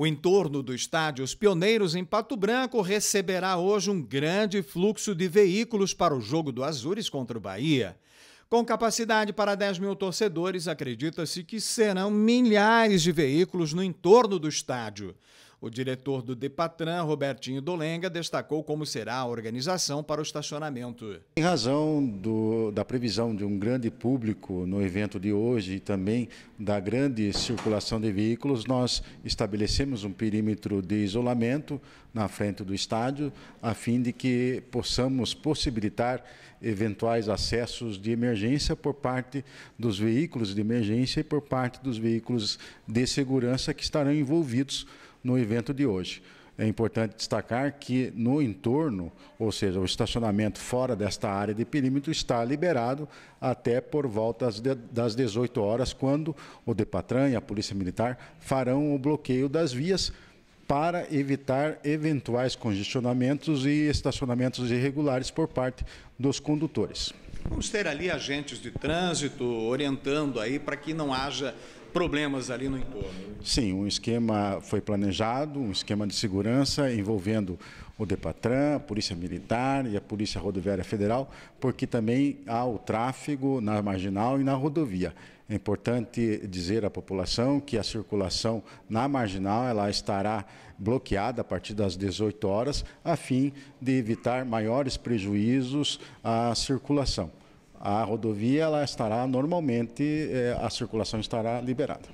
O entorno do estádio Os Pioneiros em Pato Branco receberá hoje um grande fluxo de veículos para o jogo do Azures contra o Bahia. Com capacidade para 10 mil torcedores, acredita-se que serão milhares de veículos no entorno do estádio. O diretor do Depatran, Robertinho Dolenga, destacou como será a organização para o estacionamento. Em razão do, da previsão de um grande público no evento de hoje e também da grande circulação de veículos, nós estabelecemos um perímetro de isolamento na frente do estádio, a fim de que possamos possibilitar eventuais acessos de emergência por parte dos veículos de emergência e por parte dos veículos de segurança que estarão envolvidos no evento de hoje. É importante destacar que no entorno, ou seja, o estacionamento fora desta área de perímetro está liberado até por volta das 18 horas, quando o Depatran e a Polícia Militar farão o bloqueio das vias para evitar eventuais congestionamentos e estacionamentos irregulares por parte dos condutores. Vamos ter ali agentes de trânsito orientando aí para que não haja problemas ali no entorno. Né? Sim, um esquema foi planejado, um esquema de segurança envolvendo o Depatran, a Polícia Militar e a Polícia Rodoviária Federal, porque também há o tráfego na marginal e na rodovia. É importante dizer à população que a circulação na marginal ela estará bloqueada a partir das 18 horas, a fim de evitar maiores prejuízos à circulação a rodovia ela estará normalmente, eh, a circulação estará liberada.